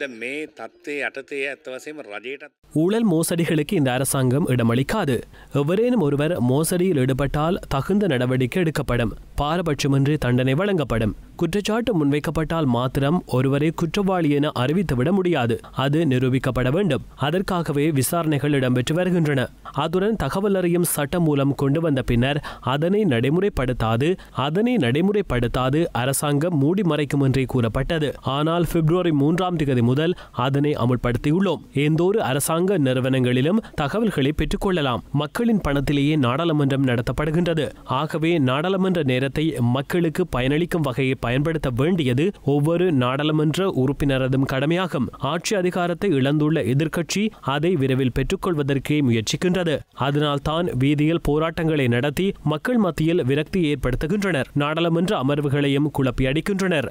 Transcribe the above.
ද මේ තත්ත්වය යටතේ ඇත්ත ஊழல் மோசடிகளுக்கு இந்த அரசாங்கம் இடமளிக்காது எவரேனும் ஒருவர் மோசடியில் ஈடுபட்டால் தகுந்த நடவடிக்கை எடுக்கப்படும் பாரபட்சமின்றி தண்டனை வழங்கப்படும் குற்றச்சாட்டு முன்வைக்கப்பட்டால் மாத்திரம் ஒருவரை குற்றவாளி என அறிவித்துவிட முடியாது அது நிரூபிக்கப்பட வேண்டும் அதற்காகவே விசாரணைகள் இடம்பெற்று வருகின்றன அதுடன் தகவல் அறியும் சட்டம் மூலம் கொண்டு வந்த பின்னர் அதனை நடைமுறைப்படுத்தாது அதனை நடைமுறைப்படுத்தாது அரசாங்கம் மூடி மறைக்கும் என்றே கூறப்பட்டது ஆனால் பிப்ரவரி மூன்றாம் திகதி முதல் அதனை அமுல்படுத்தியுள்ளோம் எந்தோரு அரசாங்க நிறுவனங்களிலும் தகவல்களை பெற்றுக்கொள்ளலாம் மக்களின் பணத்திலேயே நாடாளுமன்றம் நடத்தப்படுகின்றது ஆகவே நாடாளுமன்ற நேரத்தை மக்களுக்கு பயனளிக்கும் வகையை பயன்படுத்த வேண்டியது ஒவ்வொரு நாடாளுமன்ற உறுப்பினரதும் கடமையாகும் ஆட்சி அதிகாரத்தை இழந்துள்ள எதிர்க்கட்சி அதை விரைவில் பெற்றுக்கொள்வதற்கே முயற்சிக்கின்றது அதனால்தான் வீதியில் போராட்டங்களை நடத்தி மக்கள் மத்தியில் விரக்தி ஏற்படுத்துகின்றனர் நாடாளுமன்ற அமர்வுகளையும் குழப்பியடிக்கின்றனர்